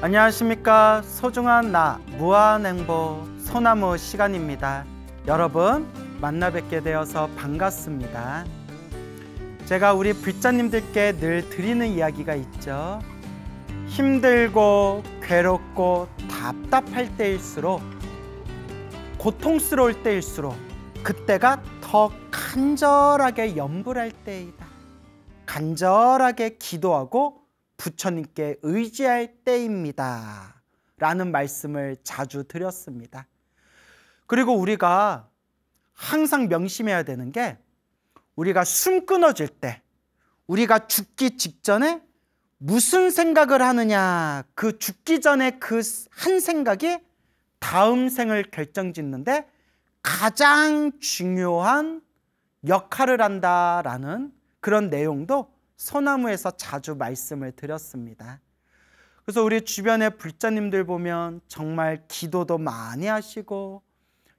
안녕하십니까 소중한 나 무한행보 소나무 시간입니다 여러분 만나 뵙게 되어서 반갑습니다 제가 우리 불자님들께 늘 드리는 이야기가 있죠 힘들고 괴롭고 답답할 때일수록 고통스러울 때일수록 그때가 더 간절하게 염불할 때이다 간절하게 기도하고 부처님께 의지할 때입니다. 라는 말씀을 자주 드렸습니다. 그리고 우리가 항상 명심해야 되는 게 우리가 숨 끊어질 때 우리가 죽기 직전에 무슨 생각을 하느냐 그 죽기 전에 그 한 생각이 다음 생을 결정짓는데 가장 중요한 역할을 한다라는 그런 내용도 소나무에서 자주 말씀을 드렸습니다. 그래서 우리 주변의 불자님들 보면 정말 기도도 많이 하시고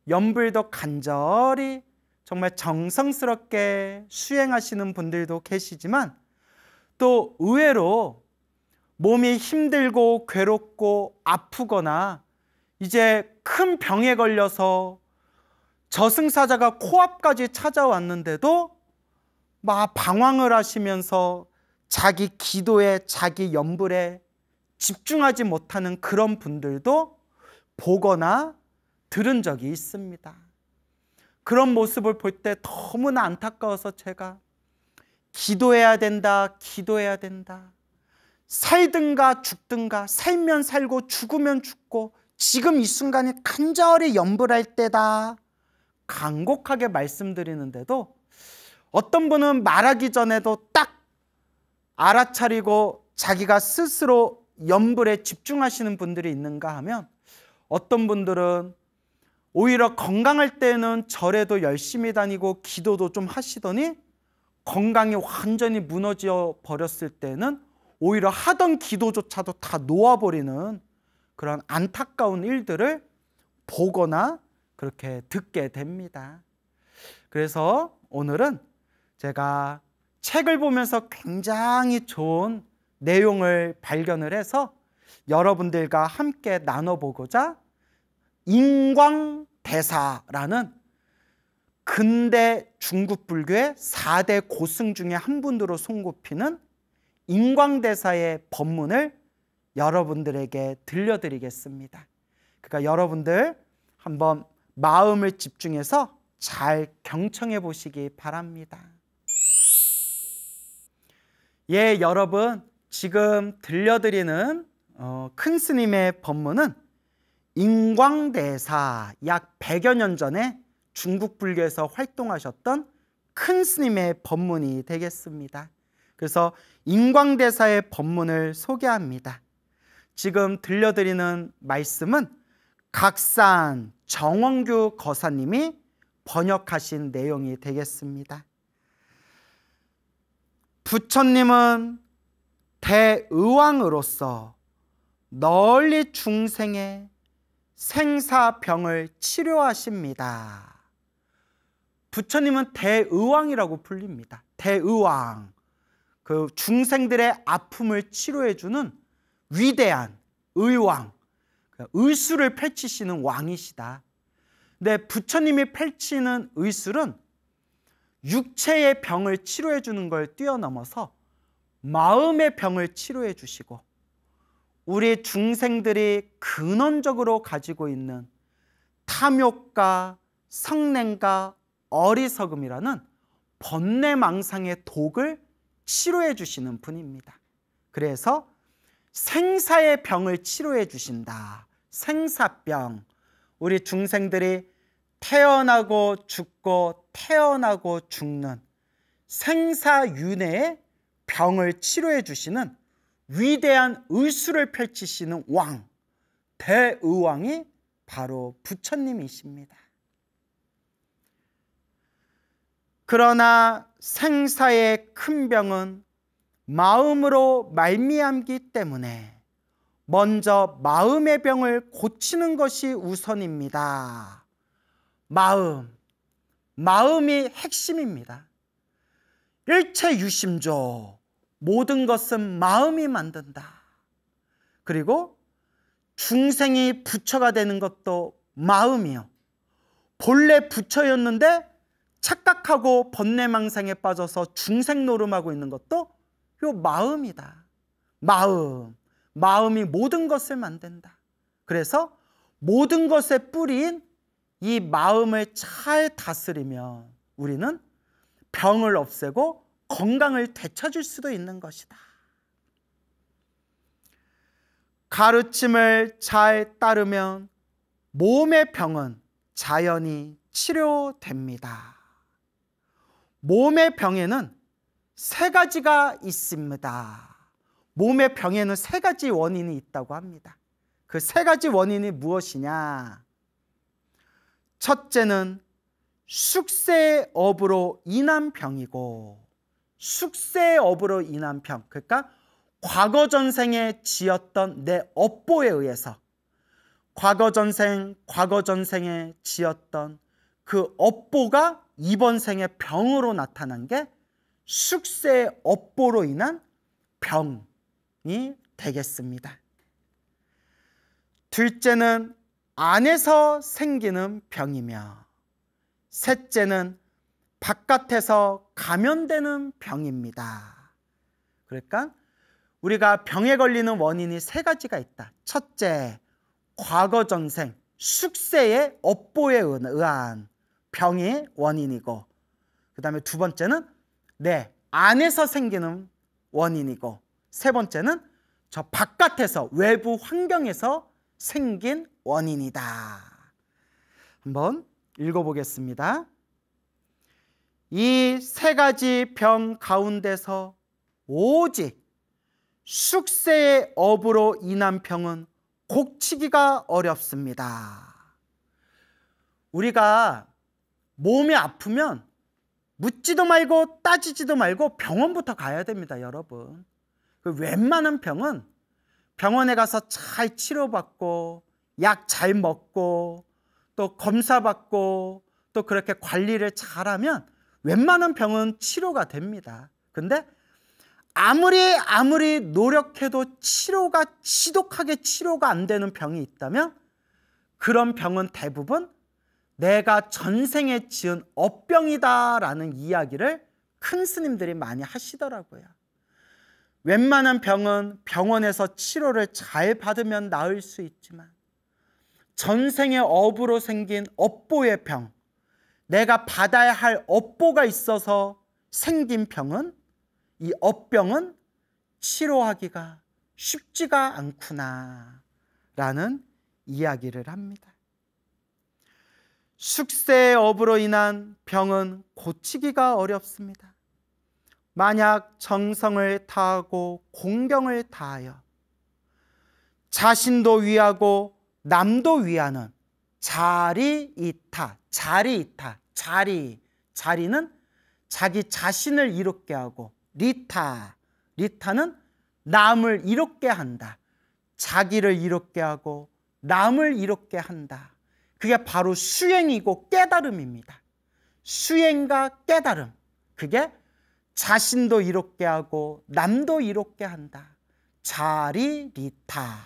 연불도 간절히 정말 정성스럽게 수행하시는 분들도 계시지만 또 의외로 몸이 힘들고 괴롭고 아프거나 이제 큰 병에 걸려서 저승사자가 코앞까지 찾아왔는데도 막 방황을 하시면서 자기 기도에 자기 연불에 집중하지 못하는 그런 분들도 보거나 들은 적이 있습니다. 그런 모습을 볼 때 너무나 안타까워서 제가 기도해야 된다, 기도해야 된다. 살든가 죽든가, 살면 살고 죽으면 죽고, 지금 이순간에 간절히 염불할 때다. 간곡하게 말씀드리는데도 어떤 분은 말하기 전에도 딱 알아차리고 자기가 스스로 염불에 집중하시는 분들이 있는가 하면 어떤 분들은 오히려 건강할 때는 절에도 열심히 다니고 기도도 좀 하시더니 건강이 완전히 무너져 버렸을 때는 오히려 하던 기도조차도 다 놓아버리는 그런 안타까운 일들을 보거나 그렇게 듣게 됩니다. 그래서 오늘은 제가 책을 보면서 굉장히 좋은 내용을 발견을 해서 여러분들과 함께 나눠보고자 인광대사라는 근대 중국 불교의 4대 고승 중에 한 분으로 손꼽히는 인광대사의 법문을 여러분들에게 들려드리겠습니다. 그러니까 여러분들 한번 마음을 집중해서 잘 경청해 보시기 바랍니다. 예, 여러분, 지금 들려드리는 어, 큰 스님의 법문은 인광대사 약 100여 년 전에 중국 불교에서 활동하셨던 큰 스님의 법문이 되겠습니다. 그래서 인광대사의 법문을 소개합니다. 지금 들려드리는 말씀은 각산 정원규 거사님이 번역하신 내용이 되겠습니다. 부처님은 대의왕으로서 널리 중생의 생사병을 치료하십니다. 부처님은 대의왕이라고 불립니다. 대의왕. 그 중생들의 아픔을 치료해주는 위대한 의왕. 그 의술을 펼치시는 왕이시다. 근데 부처님이 펼치는 의술은 육체의 병을 치료해 주는 걸 뛰어넘어서 마음의 병을 치료해 주시고 우리 중생들이 근원적으로 가지고 있는 탐욕과 성냉과 어리석음이라는 번뇌망상의 독을 치료해 주시는 분입니다. 그래서 생사의 병을 치료해 주신다. 생사병. 우리 중생들이 태어나고 죽고 태어나고 죽는 생사윤회의 병을 치료해 주시는 위대한 의술을 펼치시는 왕, 대의왕이 바로 부처님이십니다. 그러나 생사의 큰 병은 마음으로 말미암기 때문에 먼저 마음의 병을 고치는 것이 우선입니다. 마음, 마음이 핵심입니다. 일체 유심조, 모든 것은 마음이 만든다. 그리고 중생이 부처가 되는 것도 마음이요. 본래 부처였는데 착각하고 번뇌망상에 빠져서 중생 노름하고 있는 것도 요 마음이다. 마음, 마음이 모든 것을 만든다. 그래서 모든 것의 뿌리인 이 마음을 잘 다스리면 우리는 병을 없애고 건강을 되찾을 수도 있는 것이다. 가르침을 잘 따르면 몸의 병은 자연히 치료됩니다. 몸의 병에는 세 가지가 있습니다. 몸의 병에는 세 가지 원인이 있다고 합니다. 그 세 가지 원인이 무엇이냐? 첫째는 숙세 업으로 인한 병이고 숙세 업으로 인한 병 그러니까 과거 전생에 지었던 내 업보에 의해서 과거 전생 과거 전생에 지었던 그 업보가 이번 생의 병으로 나타난 게 숙세 업보로 인한 병이 되겠습니다. 둘째는 안에서 생기는 병이며 셋째는 바깥에서 감염되는 병입니다. 그러니까 우리가 병에 걸리는 원인이 세 가지가 있다. 첫째, 과거 전생, 숙세의 업보에 의한 병이 원인이고 그 다음에 두 번째는 내 안에서 생기는 원인이고 세 번째는 저 바깥에서 외부 환경에서 생긴 원인이다. 한번 읽어보겠습니다. 이 세 가지 병 가운데서 오직 숙세의 업으로 인한 병은 곡치기가 어렵습니다. 우리가 몸이 아프면 묻지도 말고 따지지도 말고 병원부터 가야 됩니다, 여러분. 그 웬만한 병은 병원에 가서 잘 치료받고 약 잘 먹고 또 검사받고 또 그렇게 관리를 잘하면 웬만한 병은 치료가 됩니다. 근데 아무리 아무리 노력해도 치료가 지독하게 치료가 안 되는 병이 있다면 그런 병은 대부분 내가 전생에 지은 업병이다라는 이야기를 큰 스님들이 많이 하시더라고요. 웬만한 병은 병원에서 치료를 잘 받으면 나을 수 있지만 전생의 업으로 생긴 업보의 병, 내가 받아야 할 업보가 있어서 생긴 병은 이 업병은 치료하기가 쉽지가 않구나 라는 이야기를 합니다. 숙세의 업으로 인한 병은 고치기가 어렵습니다. 만약 정성을 다하고 공경을 다하여 자신도 위하고 남도 위하는 자리 이타, 자리 이타, 자리. 자리는 자기 자신을 이롭게 하고 리타, 리타는 남을 이롭게 한다. 자기를 이롭게 하고 남을 이롭게 한다. 그게 바로 수행이고 깨달음입니다. 수행과 깨달음. 그게 자신도 이롭게 하고 남도 이롭게 한다. 자리리타.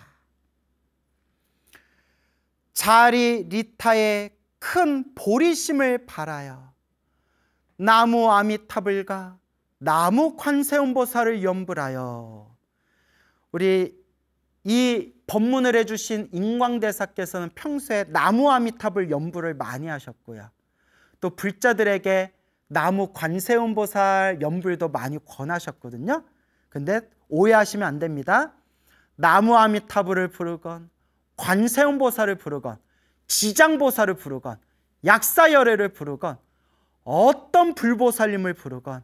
자리리타의 큰 보리심을 바라요. 나무 아미타불과 나무 관세음보살을 염불하여 우리 이 법문을 해주신 인광대사께서는 평소에 나무 아미타불 염불을 많이 하셨고요. 또 불자들에게 나무 관세음보살 연불도 많이 권하셨거든요. 근데 오해하시면 안 됩니다. 나무 아미타불을 부르건 관세음보살을 부르건 지장보살을 부르건 약사열애를 부르건 어떤 불보살님을 부르건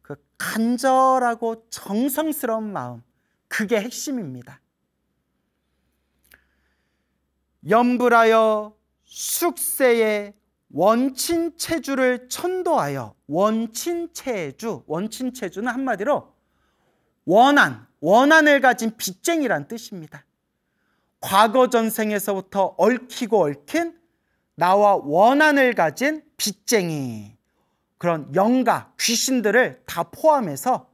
그 간절하고 정성스러운 마음 그게 핵심입니다. 염불하여 숙세에 원친체주를 천도하여 원친체주, 원친체주는 한마디로 원한, 원한을 가진 빚쟁이란 뜻입니다. 과거 전생에서부터 얽히고 얽힌 나와 원한을 가진 빚쟁이 그런 영가, 귀신들을 다 포함해서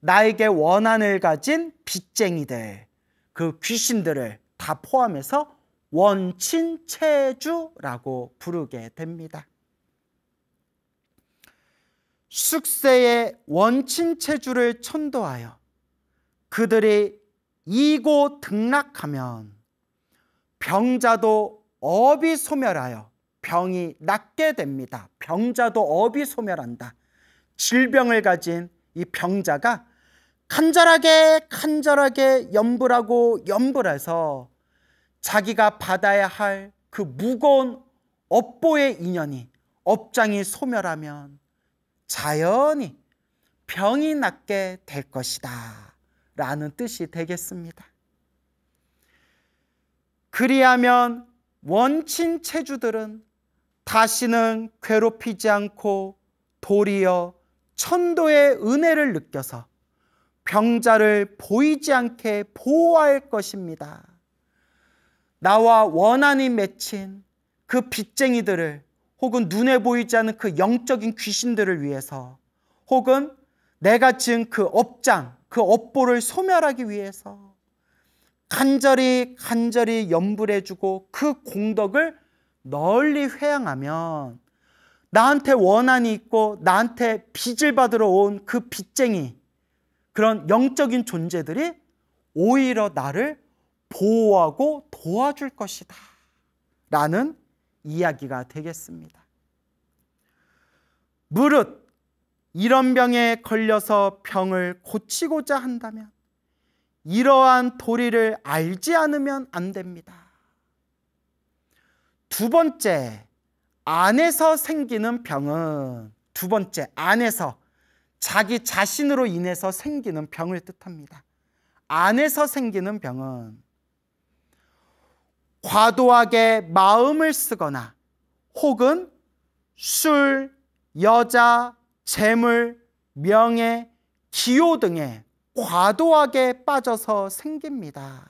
나에게 원한을 가진 빚쟁이들 그 귀신들을 다 포함해서 원친체주라고 부르게 됩니다. 숙세의 원친체주를 천도하여 그들이 이고 등락하면 병자도 업이 소멸하여 병이 낫게 됩니다. 병자도 업이 소멸한다. 질병을 가진 이 병자가 간절하게 간절하게 염불하고 염불해서 자기가 받아야 할 그 무거운 업보의 인연이 업장이 소멸하면 자연히 병이 낫게 될 것이다. 라는 뜻이 되겠습니다. 그리하면 원친 체주들은 다시는 괴롭히지 않고 도리어 천도의 은혜를 느껴서 병자를 보이지 않게 보호할 것입니다. 나와 원한이 맺힌 그 빚쟁이들을 혹은 눈에 보이지 않는 그 영적인 귀신들을 위해서 혹은 내가 지은 그 업장, 그 업보를 소멸하기 위해서 간절히 간절히 염불해주고 그 공덕을 널리 회양하면 나한테 원한이 있고 나한테 빚을 받으러 온 그 빚쟁이 그런 영적인 존재들이 오히려 나를 보호하고 도와줄 것이다. 라는 이야기가 되겠습니다. 무릇 이런 병에 걸려서 병을 고치고자 한다면 이러한 도리를 알지 않으면 안 됩니다. 두 번째, 안에서 생기는 병은 두 번째, 안에서 자기 자신으로 인해서 생기는 병을 뜻합니다. 안에서 생기는 병은 과도하게 마음을 쓰거나 혹은 술, 여자, 재물, 명예, 기호 등에 과도하게 빠져서 생깁니다.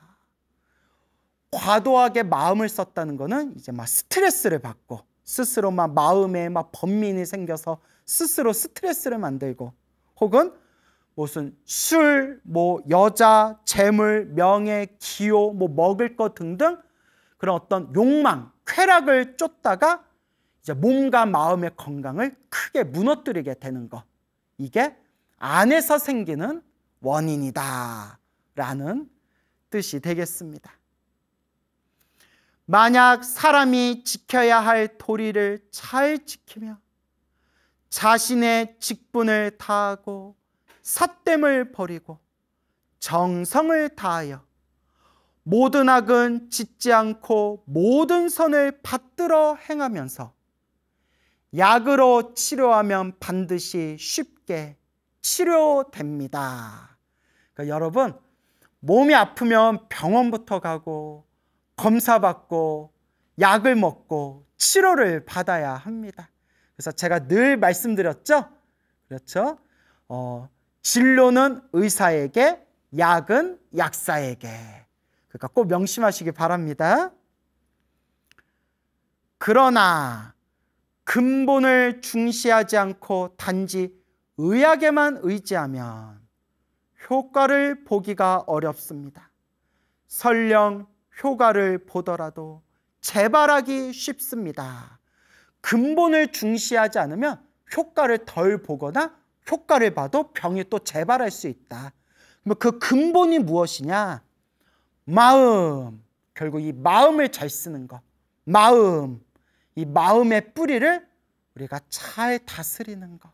과도하게 마음을 썼다는 것은 이제 막 스트레스를 받고 스스로 막 마음에 막 번민이 생겨서 스스로 스트레스를 만들고 혹은 무슨 술, 뭐 여자, 재물, 명예, 기호, 뭐 먹을 것 등등 그런 어떤 욕망, 쾌락을 쫓다가 이제 몸과 마음의 건강을 크게 무너뜨리게 되는 것. 이게 안에서 생기는 원인이다. 라는 뜻이 되겠습니다. 만약 사람이 지켜야 할 도리를 잘 지키며 자신의 직분을 다하고 사됨을 버리고 정성을 다하여 모든 악은 짓지 않고 모든 선을 받들어 행하면서 약으로 치료하면 반드시 쉽게 치료됩니다. 그러니까 여러분, 몸이 아프면 병원부터 가고 검사받고 약을 먹고 치료를 받아야 합니다. 그래서 제가 늘 말씀드렸죠? 그렇죠? 어, 진료는 의사에게, 약은 약사에게. 그러니까 꼭 명심하시기 바랍니다. 그러나 근본을 중시하지 않고 단지 의학에만 의지하면 효과를 보기가 어렵습니다. 설령 효과를 보더라도 재발하기 쉽습니다. 근본을 중시하지 않으면 효과를 덜 보거나 효과를 봐도 병이 또 재발할 수 있다. 그 근본이 무엇이냐? 마음 결국 이 마음을 잘 쓰는 것 마음 이 마음의 뿌리를 우리가 잘 다스리는 것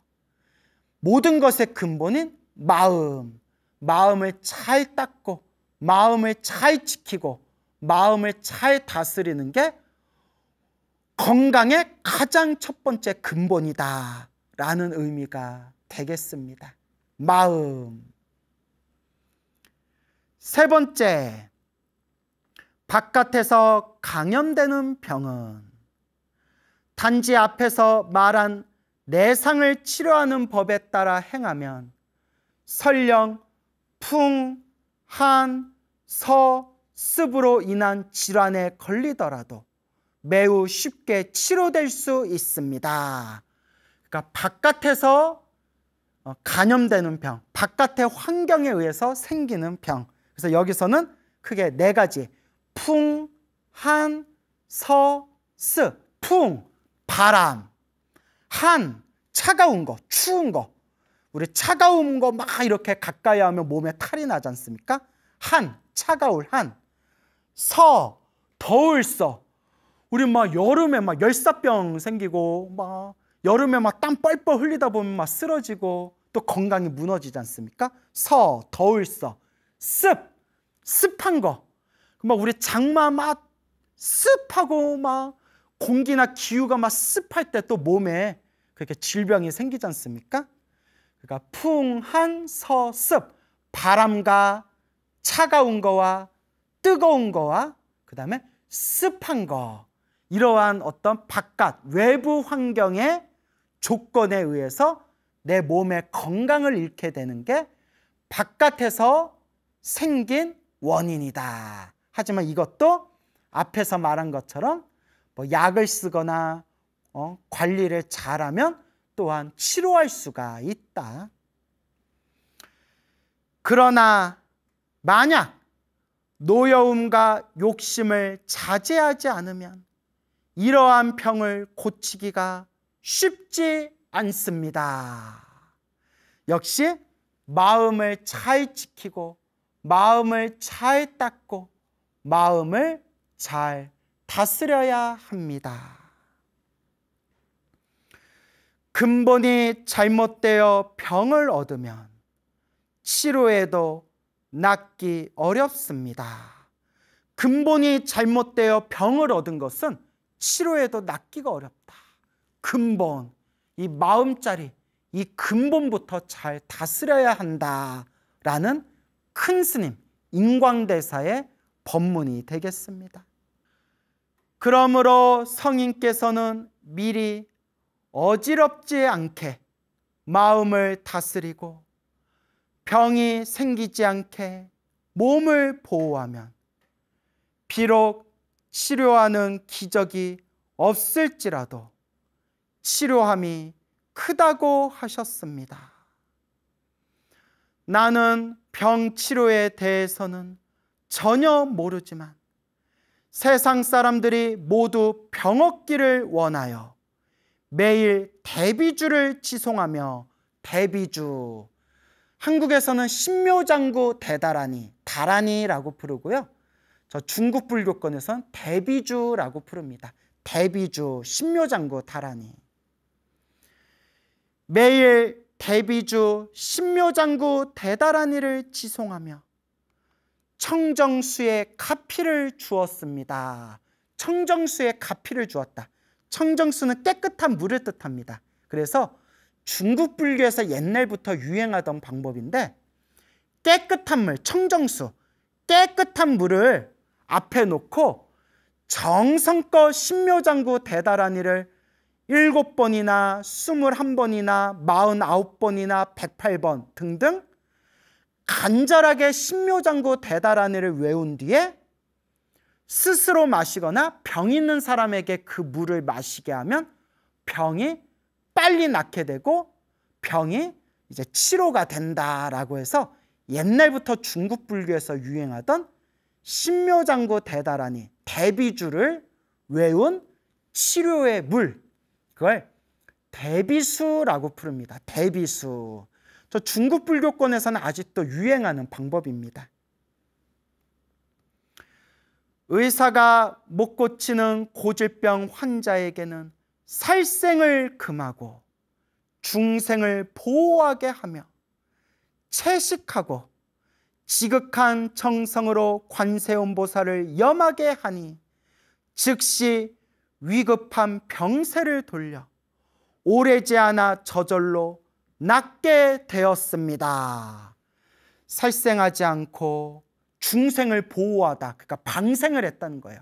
모든 것의 근본인 마음 마음을 잘 닦고 마음을 잘 지키고 마음을 잘 다스리는 게 건강의 가장 첫 번째 근본이다 라는 의미가 되겠습니다 마음 세 번째 바깥에서 강염되는 병은 단지 앞에서 말한 내상을 치료하는 법에 따라 행하면 설령 풍, 한, 서, 습으로 인한 질환에 걸리더라도 매우 쉽게 치료될 수 있습니다. 그러니까 바깥에서 감염되는 어, 병, 바깥의 환경에 의해서 생기는 병. 그래서 여기서는 크게 네 가지 풍, 한, 서, 스. 풍, 바람. 한, 차가운 거, 추운 거. 우리 차가운 거 막 이렇게 가까이 하면 몸에 탈이 나지 않습니까? 한, 차가울 한. 서, 더울 서. 우리 막 여름에 막 열사병 생기고 막 여름에 막 땀 뻘뻘 흘리다 보면 막 쓰러지고 또 건강이 무너지지 않습니까? 서, 더울 서. 습, 습한 거. 막 우리 장마 막 습하고 막 공기나 기후가 막 습할 때 또 몸에 그렇게 질병이 생기지 않습니까? 그러니까 풍한 서습 바람과 차가운 거와 뜨거운 거와 그다음에 습한 거 이러한 어떤 바깥 외부 환경의 조건에 의해서 내 몸의 건강을 잃게 되는 게 바깥에서 생긴 원인이다. 하지만 이것도 앞에서 말한 것처럼 뭐 약을 쓰거나 어, 관리를 잘하면 또한 치료할 수가 있다. 그러나 만약 노여움과 욕심을 자제하지 않으면 이러한 병을 고치기가 쉽지 않습니다. 역시 마음을 잘 지키고 마음을 잘 닦고 마음을 잘 다스려야 합니다. 근본이 잘못되어 병을 얻으면 치료에도 낫기 어렵습니다. 근본이 잘못되어 병을 얻은 것은 치료에도 낫기가 어렵다. 근본, 이 마음자리, 이 근본부터 잘 다스려야 한다라는 큰 스님 인광대사의 법문이 되겠습니다. 그러므로 성인께서는 미리 어지럽지 않게 마음을 다스리고 병이 생기지 않게 몸을 보호하면 비록 치료하는 기적이 없을지라도 치료함이 크다고 하셨습니다. 나는 병 치료에 대해서는 전혀 모르지만 세상 사람들이 모두 병없기를 원하여 매일 대비주를 지송하며 대비주 한국에서는 신묘장구 대다라니 다라니라고 부르고요. 저 중국 불교권에선 대비주라고 부릅니다. 대비주 신묘장구 다라니 매일 대비주 신묘장구 대다라니를 지송하며 청정수의 카피를 주었습니다. 청정수의 카피를 주었다. 청정수는 깨끗한 물을 뜻합니다. 그래서 중국 불교에서 옛날부터 유행하던 방법인데 깨끗한 물, 청정수, 깨끗한 물을 앞에 놓고 정성껏 신묘장구 대다라니를 일곱 번이나 스물한 번이나 마흔아홉 번이나 백팔 번 등등 간절하게 신묘장구 대다란이를 외운 뒤에 스스로 마시거나 병 있는 사람에게 그 물을 마시게 하면 병이 빨리 낫게 되고 병이 이제 치료가 된다라고 해서 옛날부터 중국 불교에서 유행하던 신묘장구 대다란이 대비주를 외운 치료의 물 그걸 대비수라고 부릅니다. 대비수. 저 중국 불교권에서는 아직도 유행하는 방법입니다. 의사가 못 고치는 고질병 환자에게는 살생을 금하고 중생을 보호하게 하며 채식하고 지극한 정성으로 관세음보살을 염하게 하니 즉시 위급한 병세를 돌려 오래지 않아 저절로 낳게 되었습니다. 살생하지 않고 중생을 보호하다. 그러니까 방생을 했다는 거예요.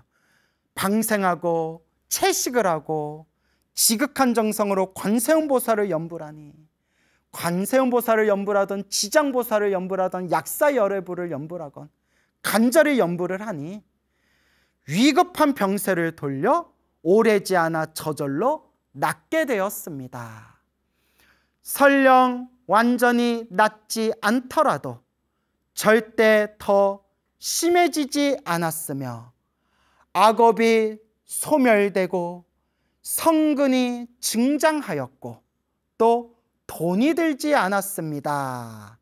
방생하고 채식을 하고 지극한 정성으로 관세음보살을 염불하니 관세음보살을 염불하던 지장보살을 염불하던 약사열애부를 염불하건 간절히 염불을 하니 위급한 병세를 돌려 오래지 않아 저절로 낫게 되었습니다. 설령 완전히 낫지 않더라도 절대 더 심해지지 않았으며 악업이 소멸되고 성근이 증장하였고 또 돈이 들지 않았습니다.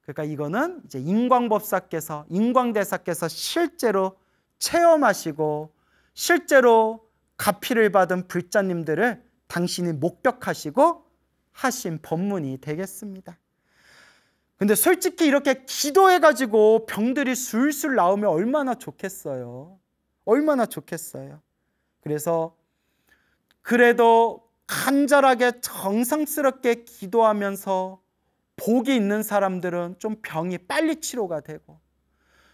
그러니까 이거는 이제 인광법사께서 인광대사께서 실제로 체험하시고 실제로 가피를 받은 불자님들을 당신이 목격하시고 하신 법문이 되겠습니다. 근데 솔직히 이렇게 기도해가지고 병들이 술술 나오면 얼마나 좋겠어요. 얼마나 좋겠어요. 그래서 그래도 간절하게 정성스럽게 기도하면서 복이 있는 사람들은 좀 병이 빨리 치료가 되고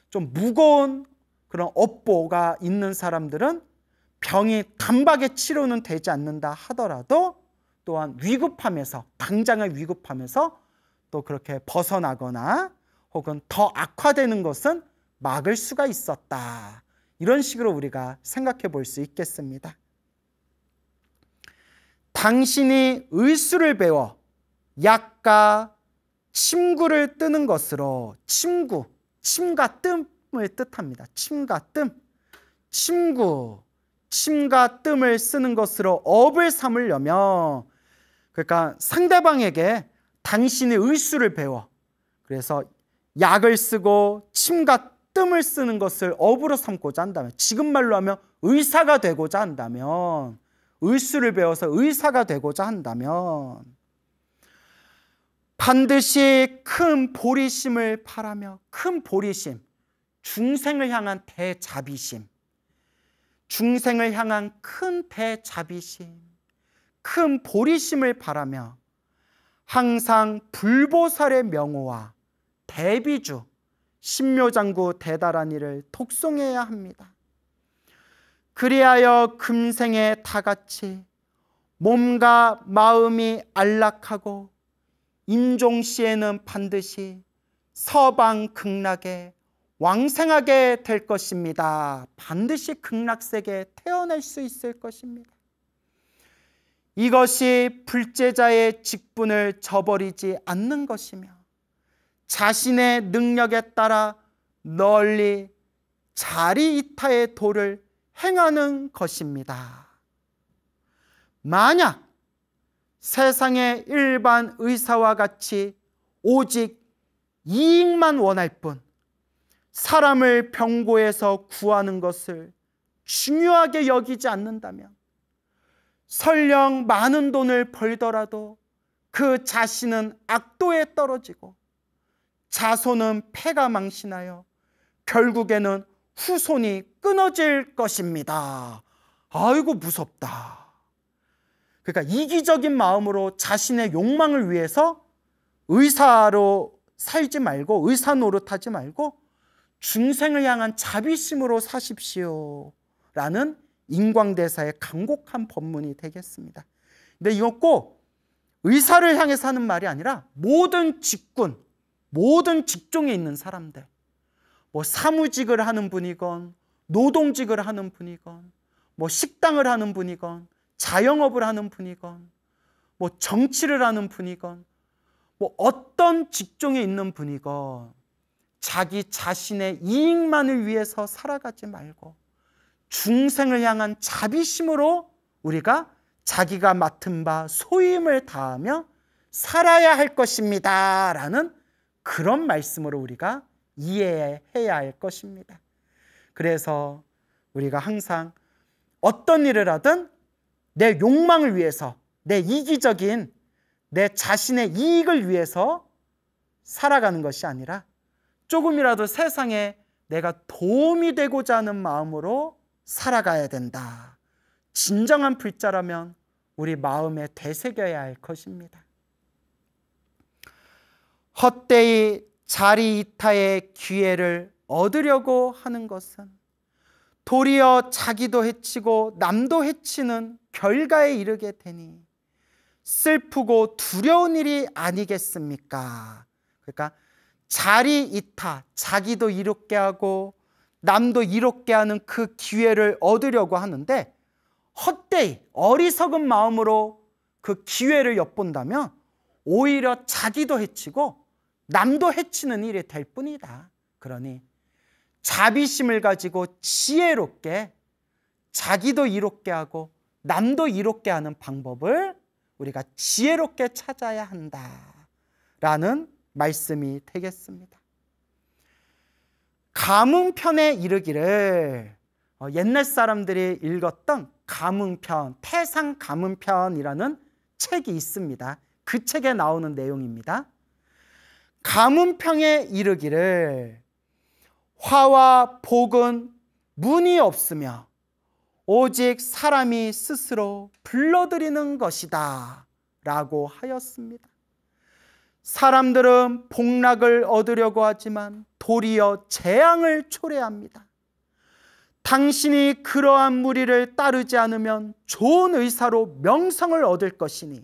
좀 무거운 그런 업보가 있는 사람들은 병이 단박에 치료는 되지 않는다 하더라도 또한 위급하면서 당장의 위급하면서 또 그렇게 벗어나거나 혹은 더 악화되는 것은 막을 수가 있었다. 이런 식으로 우리가 생각해 볼 수 있겠습니다. 당신이 의술을 배워 약과 침구를 뜨는 것으로 침구, 침과 뜸을 뜻합니다. 침과 뜸, 침구, 침과 뜸을 쓰는 것으로 업을 삼으려면 그러니까 상대방에게 당신의 의수를 배워 그래서 약을 쓰고 침과 뜸을 쓰는 것을 업으로 삼고자 한다면 지금 말로 하면 의사가 되고자 한다면 의술을 배워서 의사가 되고자 한다면 반드시 큰 보리심을 바라며 큰 보리심 중생을 향한 대자비심 중생을 향한 큰 대자비심 큰 보리심을 바라며 항상 불보살의 명호와 대비주 신묘장구 대다한 일을 독송해야 합니다. 그리하여 금생에 다같이 몸과 마음이 안락하고 임종시에는 반드시 서방 극락에 왕생하게 될 것입니다. 반드시 극락세계에 태어날 수 있을 것입니다. 이것이 불제자의 직분을 저버리지 않는 것이며 자신의 능력에 따라 널리 자리 이타의 도를 행하는 것입니다. 만약 세상의 일반 의사와 같이 오직 이익만 원할 뿐 사람을 병고에서 구하는 것을 중요하게 여기지 않는다면 설령 많은 돈을 벌더라도 그 자신은 악도에 떨어지고 자손은 패가 망신하여 결국에는 후손이 끊어질 것입니다. 아이고 무섭다. 그러니까 이기적인 마음으로 자신의 욕망을 위해서 의사로 살지 말고 의사 노릇하지 말고 중생을 향한 자비심으로 사십시오. 라는 인광대사의 강곡한 법문이 되겠습니다. 근데 이것 꼭 의사를 향해서 하는 말이 아니라 모든 직군, 모든 직종에 있는 사람들, 뭐 사무직을 하는 분이건 노동직을 하는 분이건 뭐 식당을 하는 분이건 자영업을 하는 분이건 뭐 정치를 하는 분이건 뭐 어떤 직종에 있는 분이건 자기 자신의 이익만을 위해서 살아가지 말고 중생을 향한 자비심으로 우리가 자기가 맡은 바 소임을 다하며 살아야 할 것입니다. 라는 그런 말씀으로 우리가 이해해야 할 것입니다. 그래서 우리가 항상 어떤 일을 하든 내 욕망을 위해서 내 이기적인 내 자신의 이익을 위해서 살아가는 것이 아니라 조금이라도 세상에 내가 도움이 되고자 하는 마음으로 살아가야 된다. 진정한 불자라면 우리 마음에 되새겨야 할 것입니다. 헛되이 자리 이타의 기회를 얻으려고 하는 것은 도리어 자기도 해치고 남도 해치는 결과에 이르게 되니 슬프고 두려운 일이 아니겠습니까? 그러니까 자리 이타, 자기도 이롭게 하고 남도 이롭게 하는 그 기회를 얻으려고 하는데 헛되이 어리석은 마음으로 그 기회를 엿본다면 오히려 자기도 해치고 남도 해치는 일이 될 뿐이다. 그러니 자비심을 가지고 지혜롭게 자기도 이롭게 하고 남도 이롭게 하는 방법을 우리가 지혜롭게 찾아야 한다라는 말씀이 되겠습니다. 가문편에 이르기를 어, 옛날 사람들이 읽었던 가문편, 태상 가문편이라는 책이 있습니다. 그 책에 나오는 내용입니다. 가문평에 이르기를 화와 복은 문이 없으며 오직 사람이 스스로 불러들이는 것이다 라고 하였습니다. 사람들은 복락을 얻으려고 하지만 도리어 재앙을 초래합니다. 당신이 그러한 무리를 따르지 않으면 좋은 의사로 명성을 얻을 것이니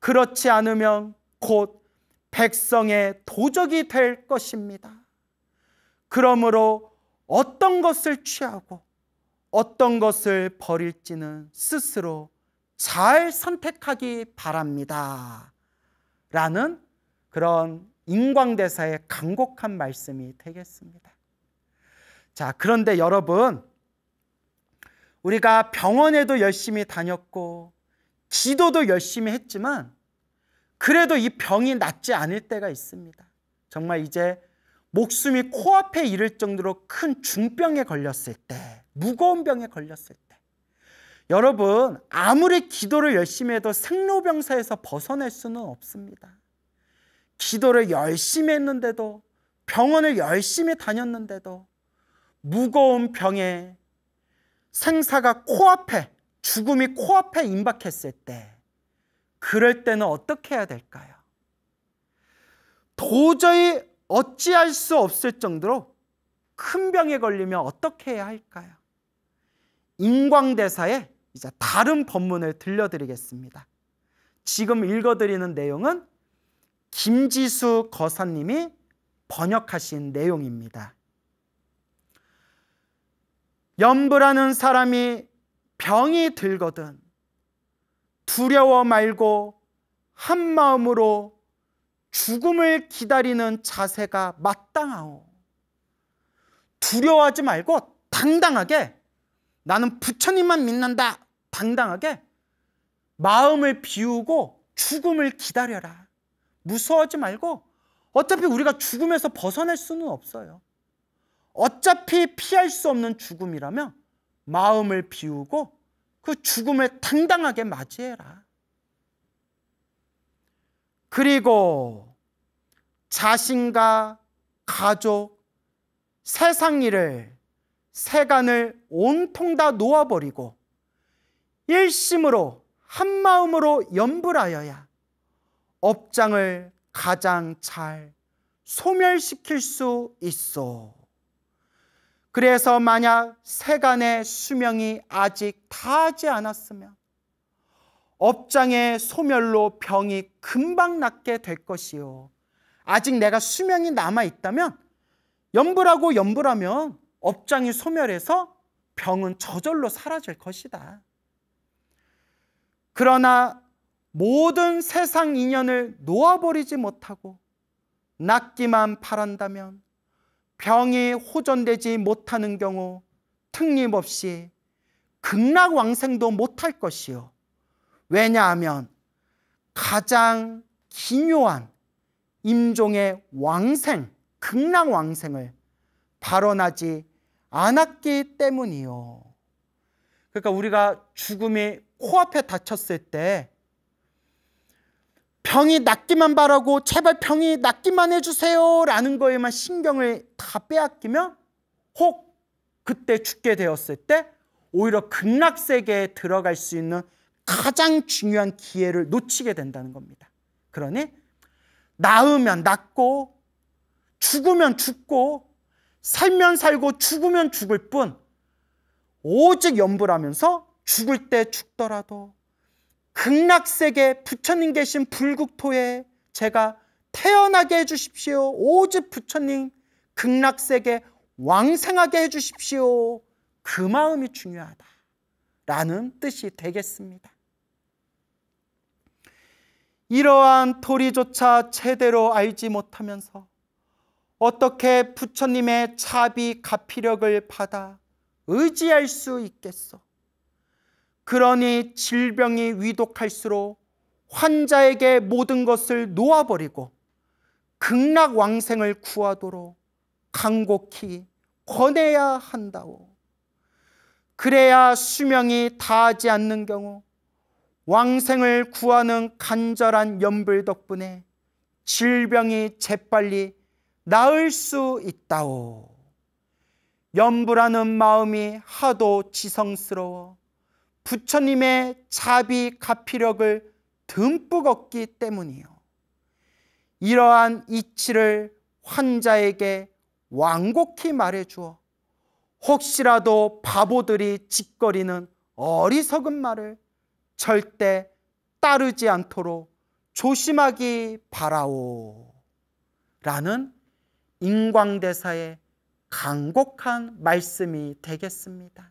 그렇지 않으면 곧 백성의 도적이 될 것입니다. 그러므로 어떤 것을 취하고 어떤 것을 버릴지는 스스로 잘 선택하기 바랍니다. 라는 그런 인광대사의 강곡한 말씀이 되겠습니다. 자, 그런데 여러분, 우리가 병원에도 열심히 다녔고, 지도도 열심히 했지만, 그래도 이 병이 낫지 않을 때가 있습니다. 정말 이제 목숨이 코앞에 이를 정도로 큰 중병에 걸렸을 때, 무거운 병에 걸렸을 때, 여러분 아무리 기도를 열심히 해도 생로병사에서 벗어날 수는 없습니다. 기도를 열심히 했는데도 병원을 열심히 다녔는데도 무거운 병에 생사가 코앞에 죽음이 코앞에 임박했을 때 그럴 때는 어떻게 해야 될까요? 도저히 어찌할 수 없을 정도로 큰 병에 걸리면 어떻게 해야 할까요? 인광대사에 이제 다른 법문을 들려드리겠습니다. 지금 읽어드리는 내용은 김지수 거사님이 번역하신 내용입니다. 염불하는 사람이 병이 들거든 두려워 말고 한 마음으로 죽음을 기다리는 자세가 마땅하오. 두려워하지 말고 당당하게 나는 부처님만 믿는다. 당당하게 마음을 비우고 죽음을 기다려라. 무서워하지 말고 어차피 우리가 죽음에서 벗어날 수는 없어요. 어차피 피할 수 없는 죽음이라면 마음을 비우고 그 죽음을 당당하게 맞이해라. 그리고 자신과 가족, 세상 일을 세간을 온통 다 놓아버리고 일심으로 한 마음으로 염불하여야 업장을 가장 잘 소멸시킬 수 있어. 그래서 만약 세간의 수명이 아직 다하지 않았으면 업장의 소멸로 병이 금방 낫게 될 것이요. 아직 내가 수명이 남아 있다면 염불하고염불하면 업장이 소멸해서 병은 저절로 사라질 것이다. 그러나 모든 세상 인연을 놓아버리지 못하고 낫기만 바란다면 병이 호전되지 못하는 경우 특림없이 극락왕생도 못할 것이요. 왜냐하면 가장 기묘한 임종의 왕생, 극락왕생을 발언하지 않았기 때문이요. 그러니까 우리가 죽음이 코앞에 닥쳤을 때 병이 낫기만 바라고 제발 병이 낫기만 해주세요 라는 거에만 신경을 다 빼앗기면 혹 그때 죽게 되었을 때 오히려 극락세계에 들어갈 수 있는 가장 중요한 기회를 놓치게 된다는 겁니다. 그러니 낳으면 낳고 죽으면 죽고 살면 살고 죽으면 죽을 뿐 오직 염불하면서 죽을 때 죽더라도 극락세계 부처님 계신 불국토에 제가 태어나게 해주십시오. 오직 부처님 극락세계 왕생하게 해주십시오. 그 마음이 중요하다. 라는 뜻이 되겠습니다. 이러한 토리조차 제대로 알지 못하면서 어떻게 부처님의 차비 가피력을 받아 의지할 수있겠소 그러니 질병이 위독할수록 환자에게 모든 것을 놓아버리고 극락 왕생을 구하도록 간곡히 권해야 한다오. 그래야 수명이 다하지 않는 경우 왕생을 구하는 간절한 연불 덕분에 질병이 재빨리 나을 수 있다오. 염불하는 마음이 하도 지성스러워 부처님의 자비 가피력을 듬뿍 얻기 때문이요. 이러한 이치를 환자에게 완곡히 말해주어 혹시라도 바보들이 짓거리는 어리석은 말을 절대 따르지 않도록 조심하기 바라오. 라는 인광대사의 강곡한 말씀이 되겠습니다.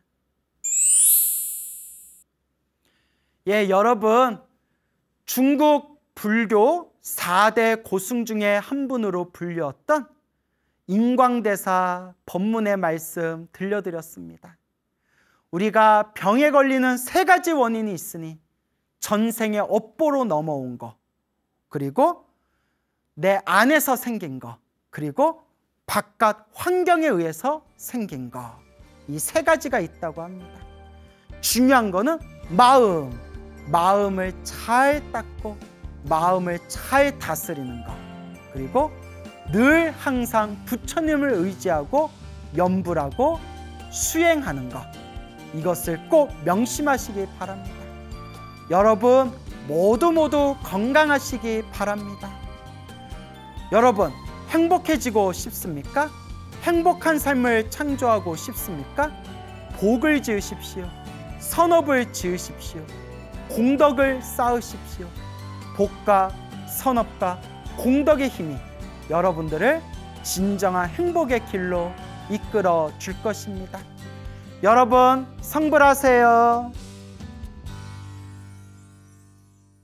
예, 여러분, 중국 불교 4대 고승 중에 한 분으로 불렸던 인광대사 법문의 말씀 들려드렸습니다. 우리가 병에 걸리는 세 가지 원인이 있으니 전생의 업보로 넘어온 거, 그리고 내 안에서 생긴 거, 그리고 바깥 환경에 의해서 생긴 것. 이 세 가지가 있다고 합니다. 중요한 거는 마음. 마음을 잘 닦고 마음을 잘 다스리는 것. 그리고 늘 항상 부처님을 의지하고 염불하고 수행하는 것. 이것을 꼭 명심하시기 바랍니다. 여러분 모두 모두 건강하시기 바랍니다. 여러분 행복해지고 싶습니까? 행복한 삶을 창조하고 싶습니까? 복을 지으십시오. 선업을 지으십시오. 공덕을 쌓으십시오. 복과 선업과 공덕의 힘이 여러분들을 진정한 행복의 길로 이끌어 줄 것입니다. 여러분, 성불하세요.